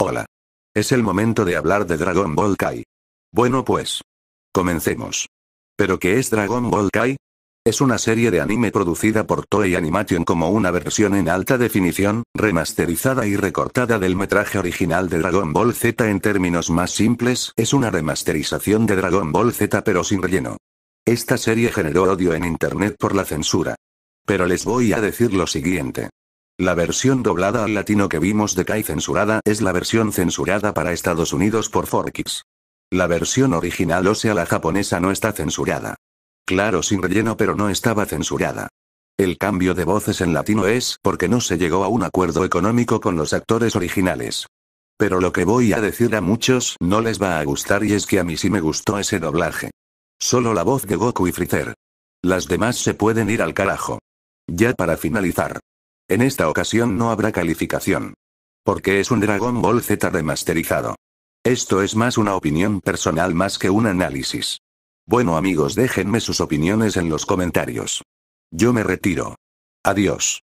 Hola. Es el momento de hablar de Dragon Ball Kai. Bueno pues. Comencemos. ¿Pero qué es Dragon Ball Kai? Es una serie de anime producida por Toei Animation como una versión en alta definición, remasterizada y recortada del metraje original de Dragon Ball Z en términos más simples, es una remasterización de Dragon Ball Z pero sin relleno. Esta serie generó odio en Internet por la censura. Pero les voy a decir lo siguiente. La versión doblada al latino que vimos de Kai censurada es la versión censurada para Estados Unidos por Forkix. La versión original o sea la japonesa no está censurada. Claro sin relleno pero no estaba censurada. El cambio de voces en latino es porque no se llegó a un acuerdo económico con los actores originales. Pero lo que voy a decir a muchos no les va a gustar y es que a mí sí me gustó ese doblaje. Solo la voz de Goku y Freezer. Las demás se pueden ir al carajo. Ya para finalizar. En esta ocasión no habrá calificación. Porque es un Dragon Ball Z remasterizado. Esto es más una opinión personal más que un análisis. Bueno amigos déjenme sus opiniones en los comentarios. Yo me retiro. Adiós.